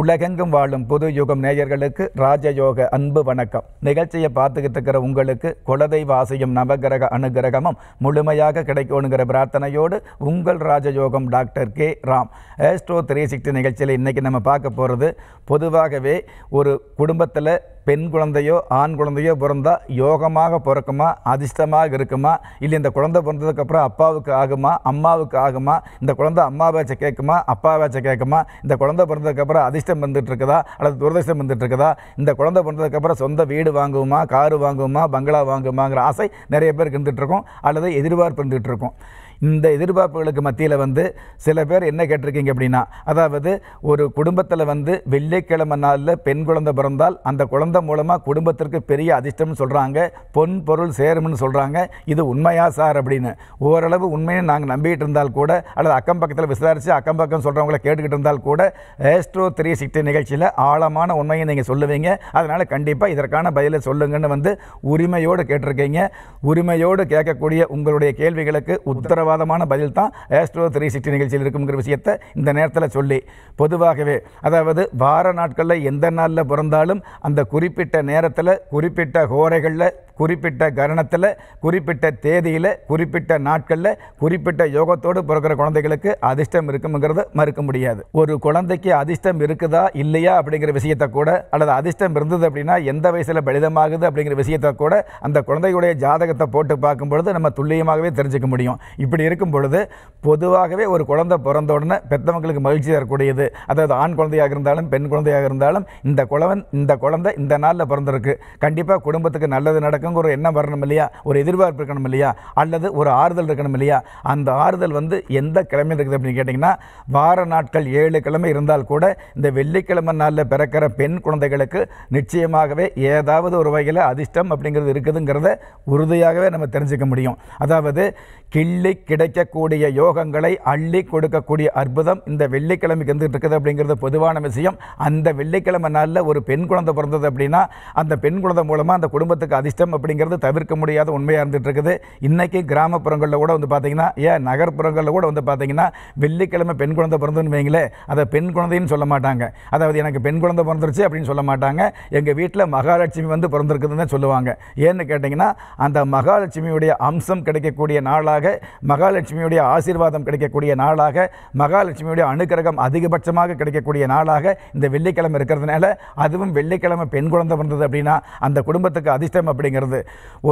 உலகெங்கும் வாழும் புது யுகம் நேயர்களுக்கு ராஜயோக அன்பு வணக்கம் நிகழ்ச்சியை பார்த்துக்கிட்டு இருக்கிற உங்களுக்கு குலதை வாசியும் நவகிரக அனுகிரகமும் முழுமையாக கிடைக்கணுங்கிற பிரார்த்தனையோடு உங்கள் ராஜயோகம் doctor K Ram astro three sixty நிகழ்ச்சியில் இன்றைக்கி நம்ம பார்க்க போகிறது பொதுவாகவே ஒரு குடும்பத்தில் பெண் குழந்தையோ ஆண் குழந்தையோ பிறந்தால் யோகமாக பிறக்குமா அதிர்ஷ்டமாக இருக்குமா இல்லை இந்த குழந்தை பிறந்ததுக்கப்புறம் அப்பாவுக்கு ஆகுமா அம்மாவுக்கு ஆகுமா இந்த குழந்தை அம்மா பேச்சை கேட்குமா அப்பா பேச்சை கேட்குமா இந்த குழந்தை பிறந்ததுக்கப்புறம் அதிர்ஷ்டம் வந்துட்டு இருக்குதா அல்லது துரதிர்ஷ்டம் வந்துட்டு இருக்குதா இந்த குழந்தை பிறந்ததுக்கப்புறம் சொந்த வீடு வாங்குவோமா காரு வாங்குவோமா பங்களா வாங்குவோமாங்கிற ஆசை நிறைய பேருக்கு இருந்துகிட்ருக்கோம் அல்லது எதிர்பார்ப்பு இருந்துகிட்ருக்கோம் இந்த எதிர்பார்ப்புகளுக்கு மத்தியில் வந்து சில பேர் என்ன கேட்டிருக்கீங்க அப்படின்னா அதாவது ஒரு குடும்பத்தில் வந்து வெள்ளிக்கிழமை நாளில் பெண் குழந்தை பிறந்தால் அந்த குழந்தை மூலமாக குடும்பத்திற்கு பெரிய அதிர்ஷ்டம்னு சொல்கிறாங்க பொன் பொருள் சேரும்னு சொல்கிறாங்க இது உண்மையா சார் அப்படின்னு ஓரளவு உண்மையை நாங்கள் நம்பிக்கிட்டு இருந்தால் கூட அல்லது அக்கம் பக்கத்தில் விசாரித்து அக்கம் பக்கம் சொல்கிறவங்கள கேட்டுக்கிட்டு இருந்தால் கூட ஏஸ்ட்ரோ த்ரீ சிக்ஸ்டி நிகழ்ச்சியில் ஆழமான உண்மையை நீங்கள் சொல்லுவீங்க அதனால் கண்டிப்பாக இதற்கான பதிலை சொல்லுங்கன்னு வந்து உரிமையோடு கேட்டிருக்கீங்க உரிமையோடு கேட்கக்கூடிய உங்களுடைய கேள்விகளுக்கு உத்தரவு உத்தரவாதமான பதில் தான் ஏஸ்ட்ரோ த்ரீ சிக்ஸ்டி நிகழ்ச்சியில் இருக்குங்கிற விஷயத்தை இந்த நேரத்தில் சொல்லி பொதுவாகவே அதாவது வார நாட்களில் எந்த நாளில் பிறந்தாலும் அந்த குறிப்பிட்ட நேரத்தில் குறிப்பிட்ட ஹோரைகளில் குறிப்பிட்ட கரணத்தில் குறிப்பிட்ட தேதியில் குறிப்பிட்ட நாட்களில் குறிப்பிட்ட யோகத்தோடு பிறக்கிற குழந்தைகளுக்கு அதிர்ஷ்டம் இருக்குங்கிறத மறுக்க முடியாது ஒரு குழந்தைக்கு அதிர்ஷ்டம் இருக்குதா இல்லையா அப்படிங்கிற விஷயத்தை கூட அல்லது அதிர்ஷ்டம் இருந்தது அப்படின்னா எந்த வயசில் பலிதமாகுது அப்படிங்கிற விஷயத்தை கூட அந்த குழந்தையுடைய ஜாதகத்தை போட்டு பார்க்கும்பொழுது நம்ம துல்லியமாகவே தெரிஞ்சுக்க முடியும் இப்படி இப்படி இருக்கும் பொழுது பொதுவாகவே ஒரு குழந்தை பிறந்த உடனே பெற்றவங்களுக்கு மகிழ்ச்சி தரக்கூடியது அதாவது ஆண் குழந்தையாக இருந்தாலும் பெண் குழந்தையாக இருந்தாலும் இந்த குழவன் இந்த குழந்தை இந்த நாளில் பிறந்திருக்கு கண்டிப்பாக குடும்பத்துக்கு நல்லது நடக்குங்கிற ஒரு எண்ணம் வரணும் இல்லையா ஒரு எதிர்பார்ப்பு இருக்கணும் இல்லையா அல்லது ஒரு ஆறுதல் இருக்கணும் இல்லையா அந்த ஆறுதல் வந்து எந்த கிழமையில் இருக்குது அப்படின்னு கேட்டிங்கன்னா வார நாட்கள் ஏழு கிழமை இருந்தால் கூட இந்த வெள்ளிக்கிழமை நாளில் பிறக்கிற பெண் குழந்தைகளுக்கு நிச்சயமாகவே ஏதாவது ஒரு வகையில் அதிர்ஷ்டம் அப்படிங்கிறது இருக்குதுங்கிறத உறுதியாகவே நம்ம தெரிஞ்சுக்க முடியும் அதாவது கிள்ளி கிடைக்கக்கூடிய யோகங்களை அள்ளி கொடுக்கக்கூடிய அற்புதம் இந்த வெள்ளிக்கிழமைக்கு இருந்துகிட்டு இருக்குது அப்படிங்கிறது பொதுவான விஷயம் அந்த வெள்ளிக்கிழமை நாளில் ஒரு பெண் குழந்தை பிறந்தது அப்படின்னா அந்த பெண் குழந்தை மூலமாக அந்த குடும்பத்துக்கு அதிர்ஷ்டம் அப்படிங்கிறது தவிர்க்க முடியாத உண்மையாக இருந்துட்டு இருக்குது இன்றைக்கி கிராமப்புறங்களில் கூட வந்து பார்த்திங்கன்னா ஏன் நகர்ப்புறங்களில் கூட வந்து பார்த்திங்கன்னா வெள்ளிக்கிழமை பெண் குழந்தை பிறந்துன்னு வைங்களேன் அதை பெண் குழந்தைன்னு சொல்ல மாட்டாங்க அதாவது எனக்கு பெண் குழந்தை பிறந்துருச்சு அப்படின்னு சொல்ல மாட்டாங்க எங்கள் வீட்டில் மகாலட்சுமி வந்து பிறந்திருக்குதுன்னு சொல்லுவாங்க ஏன்னு கேட்டிங்கன்னா அந்த மகாலட்சுமியுடைய அம்சம் கிடைக்கக்கூடிய நாளாக ம மகாலட்சுமியுடைய ஆசீர்வாதம் கிடைக்கக்கூடிய நாளாக மகாலட்சுமியுடைய அனுகிரகம் அதிகபட்சமாக கிடைக்கக்கூடிய நாளாக இந்த வெள்ளிக்கிழமை இருக்கிறதுனால அதுவும் வெள்ளிக்கிழமை பெண் குழந்தை வந்தது அப்படின்னா அந்த குடும்பத்துக்கு அதிர்ஷ்டம் அப்படிங்கிறது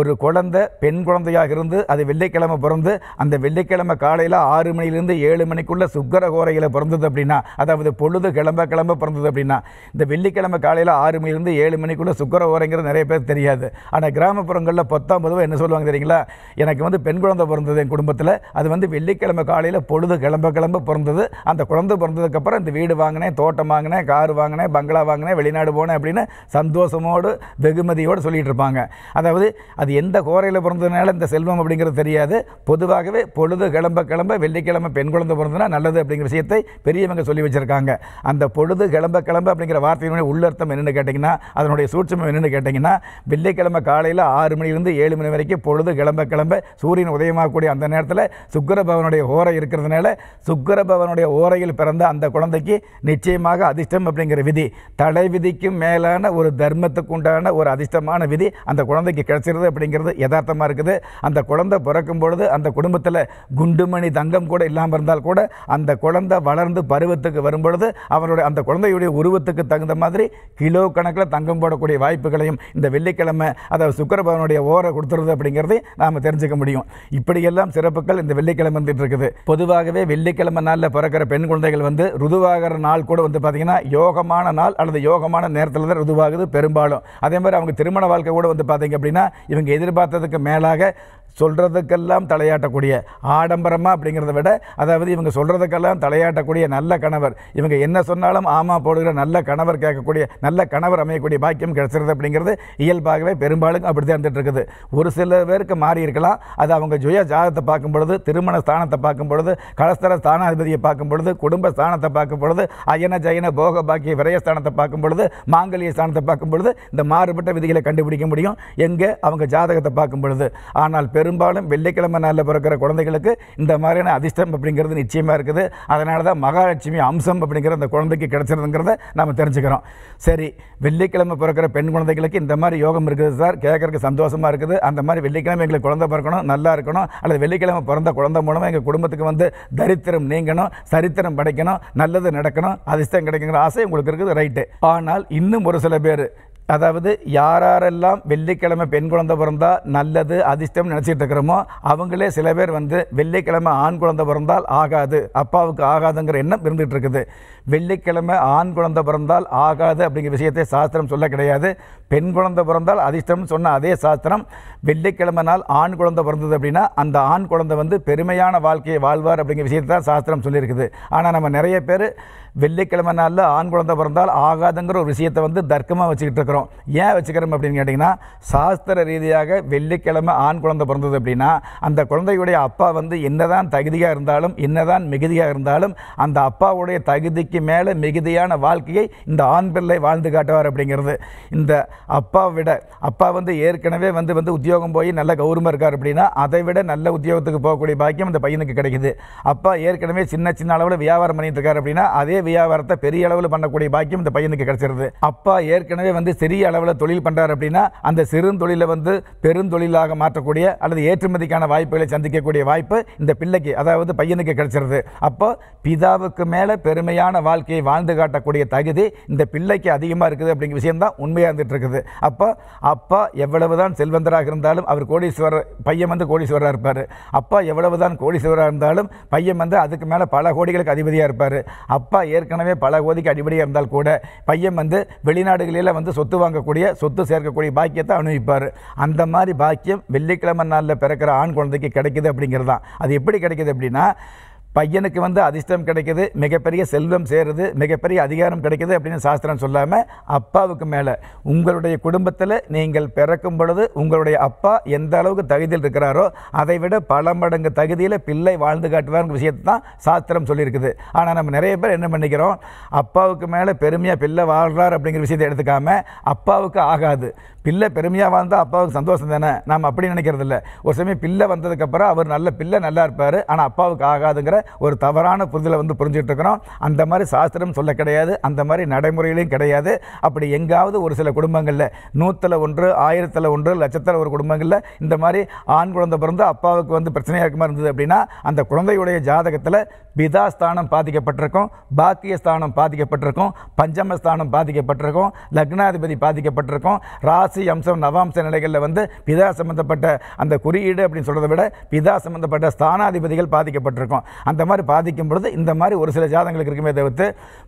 ஒரு குழந்தை பெண் குழந்தையாக இருந்து அது வெள்ளிக்கிழமை பிறந்து அந்த வெள்ளிக்கிழமை காலையில் ஆறு மணிலேருந்து ஏழு மணிக்குள்ளே சுக்கர கோரையில் பிறந்தது அப்படின்னா அதாவது பொழுது கிளம்ப கிளம்ப பிறந்தது அப்படின்னா இந்த வெள்ளிக்கிழமை காலையில் ஆறு மணிலிருந்து ஏழு மணிக்குள்ளே சுக்கர நிறைய பேர் தெரியாது ஆனால் கிராமப்புறங்களில் பொத்தாம் பொதுவாக என்ன சொல்லுவாங்க தெரியுங்களா எனக்கு வந்து பெண் குழந்தை பிறந்தது என் குடும்பத்தில் அது வந்து வெள்ளிக்கிழமை காலையில் பொழுது கிளம்ப கிளம்ப பிறந்தது அந்த குழந்தை பிறந்ததுக்கப்புறம் இந்த வீடு வாங்கினேன் தோட்டம் வாங்கினேன் கார் வாங்கினேன் பங்களா வாங்கினேன் வெளிநாடு போனேன் அப்படின்னு சந்தோஷமோடு வெகுமதியோடு சொல்லிகிட்டு இருப்பாங்க அதாவது அது எந்த கோரையில் பிறந்ததுனால இந்த செல்வம் அப்படிங்கிறது தெரியாது பொதுவாகவே பொழுது கிளம்ப கிளம்ப வெள்ளிக்கிழமை பெண் குழந்தை பிறந்ததுனா நல்லது அப்படிங்கிற விஷயத்தை பெரியவங்க சொல்லி வச்சுருக்காங்க அந்த பொழுது கிளம்ப கிளம்ப அப்படிங்கிற வார்த்தையினுடைய உள்ளர்த்தம் என்னென்னு கேட்டிங்கன்னா அதனுடைய சூட்சம் என்னென்னு கேட்டிங்கன்னா வெள்ளிக்கிழமை காலையில் ஆறு மணிலிருந்து ஏழு மணி வரைக்கும் பொழுது கிளம்ப கிளம்ப சூரியன் உதயமாகக்கூடிய அந்த நேரத்தில் சுக்கர பவனுடைய ஓரை இருக்கிறதுனால சுக்கர பவனுடைய ஓரையில் பிறந்த அந்த குழந்தைக்கு நிச்சயமாக அதிர்ஷ்டம் அப்படிங்கிற விதி தலை விதிக்கும் மேலான ஒரு தர்மத்துக்கு உண்டான ஒரு அதிர்ஷ்டமான விதி அந்த குழந்தைக்கு கிடைச்சிருது அப்படிங்கிறது யதார்த்தமாக இருக்குது அந்த குழந்தை பிறக்கும் பொழுது அந்த குடும்பத்தில் குண்டுமணி தங்கம் கூட இல்லாமல் இருந்தால் கூட அந்த குழந்தை வளர்ந்து பருவத்துக்கு வரும்பொழுது அவருடைய அந்த குழந்தையுடைய உருவத்துக்கு தகுந்த மாதிரி கிலோ கணக்கில் தங்கம் போடக்கூடிய வாய்ப்புகளையும் இந்த வெள்ளிக்கிழமை அதாவது சுக்கரபவனுடைய ஓரை கொடுத்துருது அப்படிங்கிறதை நாம் தெரிஞ்சுக்க முடியும் இப்படியெல்லாம் சிறப்புகள் குழந்தைகள் இந்த வெள்ளிக்கிழமை வந்துட்டு இருக்குது பொதுவாகவே வெள்ளிக்கிழமை நாளில் பிறக்கிற பெண் குழந்தைகள் வந்து ருதுவாகிற நாள் கூட வந்து பார்த்திங்கன்னா யோகமான நாள் அல்லது யோகமான நேரத்தில் தான் ருதுவாகுது பெரும்பாலும் அதே மாதிரி அவங்க திருமண வாழ்க்கை கூட வந்து பார்த்தீங்க அப்படின்னா இவங்க எதிர்பார்த்ததுக்கு மேலாக சொல்கிறதுக்கெல்லாம் தலையாட்டக்கூடிய ஆடம்பரமாக அப்படிங்கிறத விட அதாவது இவங்க சொல்கிறதுக்கெல்லாம் தலையாட்டக்கூடிய நல்ல கணவர் இவங்க என்ன சொன்னாலும் ஆமாம் போடுகிற நல்ல கணவர் கேட்கக்கூடிய நல்ல கணவர் அமையக்கூடிய பாக்கியம் கிடைச்சிருது அப்படிங்கிறது இயல்பாகவே பெரும்பாலும் அப்படி தான் இருக்குது ஒரு சில பேருக்கு மாறி இருக்கலாம் அது அவங்க ஜுய ஜாதத்தை பார்க்கும் பொழுது திருமண ஸ்தானத்தை பார்க்கும் பொழுது கலஸ்தர ஸ்தானாதிபதியை பார்க்கும் பொழுது குடும்ப ஸ்தானத்தை பார்க்கும் பொழுது அயன ஜயன போக பாக்கிய விரயஸ்தானத்தை பார்க்கும் பொழுது மாங்கல்ய ஸ்தானத்தை பார்க்கும் பொழுது இந்த மாறுபட்ட விதிகளை கண்டுபிடிக்க முடியும் எங்கே அவங்க ஜாதகத்தை பார்க்கும் பொழுது ஆனால் பெரு பெரும்பாலும் வெள்ளிக்கிழமை நாளில் பிறக்கிற குழந்தைகளுக்கு இந்த மாதிரியான அதிர்ஷ்டம் அப்படிங்கிறது நிச்சயமாக இருக்குது அதனால தான் மகாலட்சுமி அம்சம் அப்படிங்கிற அந்த குழந்தைக்கு கிடச்சிருதுங்கிறத நம்ம தெரிஞ்சுக்கிறோம் சரி வெள்ளிக்கிழமை பிறக்கிற பெண் குழந்தைகளுக்கு இந்த மாதிரி யோகம் இருக்குது சார் கேட்குறக்கு சந்தோஷமாக இருக்குது அந்த மாதிரி வெள்ளிக்கிழமை எங்களுக்கு குழந்தை பிறக்கணும் நல்லா இருக்கணும் அல்லது வெள்ளிக்கிழமை பிறந்த குழந்தை மூலமாக எங்கள் குடும்பத்துக்கு வந்து தரித்திரம் நீங்கணும் சரித்திரம் படைக்கணும் நல்லது நடக்கணும் அதிர்ஷ்டம் கிடைக்குங்கிற ஆசை உங்களுக்கு இருக்குது ரைட்டு ஆனால் இன்னும் ஒரு சில பேர் அதாவது யாரெல்லாம் வெள்ளிக்கிழமை பெண் குழந்தை பிறந்தால் நல்லது அதிர்ஷ்டம் நினச்சிட்டு இருக்கிறோமோ அவங்களே சில பேர் வந்து வெள்ளிக்கிழமை ஆண் குழந்தை பிறந்தால் ஆகாது அப்பாவுக்கு ஆகாதுங்கிற எண்ணம் இருந்துகிட்டு இருக்குது வெள்ளிக்கிழமை ஆண் குழந்தை பிறந்தால் ஆகாது அப்படிங்கிற விஷயத்தை சாஸ்திரம் சொல்ல கிடையாது பெண் குழந்தை பிறந்தால் அதிர்ஷ்டம்னு சொன்ன அதே சாஸ்திரம் வெள்ளிக்கிழமை நாள் ஆண் குழந்தை பிறந்தது அப்படின்னா அந்த ஆண் குழந்தை வந்து பெருமையான வாழ்க்கையை வாழ்வார் அப்படிங்கிற விஷயத்தை தான் சாஸ்திரம் சொல்லியிருக்குது ஆனால் நம்ம நிறைய பேர் வெள்ளிக்கிழமை நாளில் ஆண் குழந்தை பிறந்தால் ஆகாதுங்கிற ஒரு விஷயத்தை வந்து தர்க்கமாக வச்சுக்கிட்டு இருக்கிறோம் ஏன் வச்சுக்கிறோம் அப்படின்னு கேட்டிங்கன்னா சாஸ்திர ரீதியாக வெள்ளிக்கிழமை ஆண் குழந்தை பிறந்தது அப்படின்னா அந்த குழந்தையுடைய அப்பா வந்து என்னதான் தகுதியாக இருந்தாலும் என்னதான் மிகுதியாக இருந்தாலும் அந்த அப்பாவுடைய தகுதிக்கு மேலே மிகுதியான வாழ்க்கையை இந்த ஆண் பிள்ளை வாழ்ந்து காட்டுவார் அப்படிங்கிறது இந்த அப்பா விட அப்பா வந்து ஏற்கனவே வந்து வந்து உத்தியோகம் போய் நல்ல கௌரவமாக இருக்கார் அப்படின்னா அதை விட நல்ல உத்தியோகத்துக்கு போகக்கூடிய பாக்கியம் அந்த பையனுக்கு கிடைக்குது அப்பா ஏற்கனவே சின்ன சின்ன அளவில் வியாபாரம் பண்ணிட்டு இருக்காரு அப்படின்னா அதே வியாபாரத்தை பெரிய அளவில் பண்ணக்கூடிய பாக்கியம் இந்த பையனுக்கு கிடைச்சிருது அப்பா ஏற்கனவே வந்து சிறிய அளவில் தொழில் பண்ணுறாரு அப்படின்னா அந்த சிறுந்தொழிலை வந்து பெருந்தொழிலாக மாற்றக்கூடிய அல்லது ஏற்றுமதிக்கான வாய்ப்புகளை சந்திக்கக்கூடிய வாய்ப்பு இந்த பிள்ளைக்கு அதாவது பையனுக்கு கிடைச்சிருது அப்போ பிதாவுக்கு மேலே பெருமையான வாழ்க்கையை வாழ்ந்து காட்டக்கூடிய தகுதி இந்த பிள்ளைக்கு அதிகமாக இருக்குது அப்படிங்கிற விஷயம்தான் உண்மையாக இருந்துட்டு இருக்குது அப்போ அப்பா எவ்வளவுதான் செல்வந்தராக இருந்தாலும் அவர் கோடீஸ்வரர் பையன் வந்து கோடீஸ்வரராக இருப்பார் அப்பா எவ்வளவுதான் கோடீஸ்வரராக இருந்தாலும் பையன் வந்து அதுக்கு மேலே பல கோடிகளுக்கு அதிபதியாக இருப்பார் அப்பா ஏற்கனவே பல கோதிக்கு அடிப்படையாக இருந்தால் கூட பையன் வந்து வெளிநாடுகளில் வந்து சொத்து வாங்கக்கூடிய சொத்து சேர்க்கக்கூடிய பாக்கியத்தை அனுபவிப்பார் அந்த மாதிரி பாக்கியம் வெள்ளிக்கிழமை நாளில் பிறக்கிற ஆண் குழந்தைக்கு கிடைக்குது அப்படிங்கிறது தான் அது எப்படி கிடைக்குது அப்படின்னா பையனுக்கு வந்து அதிர்ஷ்டம் கிடைக்கிது மிகப்பெரிய செல்வம் சேருது மிகப்பெரிய அதிகாரம் கிடைக்கிது அப்படின்னு சாஸ்திரம் சொல்லாமல் அப்பாவுக்கு மேலே உங்களுடைய குடும்பத்தில் நீங்கள் பிறக்கும் பொழுது உங்களுடைய அப்பா எந்த அளவுக்கு தகுதியில் இருக்கிறாரோ அதை விட பல மடங்கு தகுதியில் பிள்ளை வாழ்ந்து காட்டுவாருங்கிற விஷயத்தை தான் சாஸ்திரம் சொல்லியிருக்குது ஆனால் நம்ம நிறைய பேர் என்ன பண்ணிக்கிறோம் அப்பாவுக்கு மேலே பெருமையாக பிள்ளை வாழ்கிறார் அப்படிங்கிற விஷயத்தை எடுத்துக்காமல் அப்பாவுக்கு ஆகாது பிள்ளை பெருமையாக வாழ்ந்தால் அப்பாவுக்கு சந்தோஷம் தானே நாம் அப்படி நினைக்கிறதில்ல ஒரு சமயம் பிள்ளை வந்ததுக்கப்புறம் அவர் நல்ல பிள்ளை நல்லா இருப்பார் ஆனால் அப்பாவுக்கு ஆகாதுங்கிற ஒரு தவறான புரிதலை வந்து இருக்கிறோம் அந்த மாதிரி சாஸ்திரம் சொல்ல கிடையாது அந்த மாதிரி நடைமுறையிலையும் கிடையாது அப்படி எங்காவது ஒரு சில குடும்பங்களில் நூற்றில் ஒன்று ஆயிரத்தில் ஒன்று லட்சத்தில் ஒரு குடும்பங்களில் இந்த மாதிரி ஆண் குழந்தை பிறந்து அப்பாவுக்கு வந்து பிரச்சனையாக இருக்குமா இருந்தது அப்படின்னா அந்த குழந்தையுடைய ஜாதகத்தில் பிதாஸ்தானம் பாதிக்கப்பட்டிருக்கும் பாக்கியஸ்தானம் பாதிக்கப்பட்டிருக்கும் பஞ்சமஸ்தானம் பாதிக்கப்பட்டிருக்கும் லக்னாதிபதி பாதிக்கப்பட்டிருக்கும் ராசி அம்சம் நவாம்ச நிலைகளில் வந்து பிதா சம்பந்தப்பட்ட அந்த குறியீடு அப்படின்னு சொல்கிறத விட பிதா சம்பந்தப்பட்ட ஸ்தானாதிபதிகள் பாதிக்கப்பட்டிருக்கும் அந்த மாதிரி பாதிக்கும் பொழுது இந்த மாதிரி ஒரு சில ஜாதங்களுக்கு இருக்குமே தவிர்த்து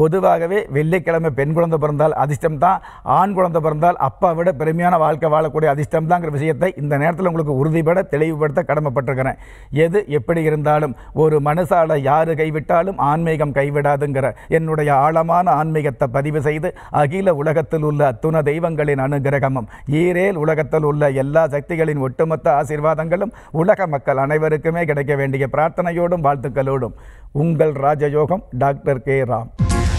பொதுவாகவே வெள்ளிக்கிழமை பெண் குழந்தை பிறந்தால் அதிர்ஷ்டம் தான் ஆண் குழந்தை பிறந்தால் அப்பா விட பெருமையான வாழ்க்கை வாழக்கூடிய அதிர்ஷ்டம் தாங்கிற விஷயத்தை இந்த நேரத்தில் உங்களுக்கு உறுதிபட தெளிவுபடுத்த கடமைப்பட்டிருக்கிறேன் எது எப்படி இருந்தாலும் ஒரு மனுஷால யாரு கைவிட்டாலும் ஆன்மீகம் கைவிடாதுங்கிற என்னுடைய ஆழமான ஆன்மீகத்தை பதிவு செய்து அகில உலகத்தில் உள்ள அத்துண தெய்வங்களின் அனுகிரகமும் ஈரேல் உலகத்தில் உள்ள எல்லா சக்திகளின் ஒட்டுமொத்த ஆசீர்வாதங்களும் உலக மக்கள் அனைவருக்குமே கிடைக்க வேண்டிய பிரார்த்தனையோடும் வாழ்த்துக்கள் உங்களோடும் உங்கள் ராஜயோகம் டாக்டர் கே ராம்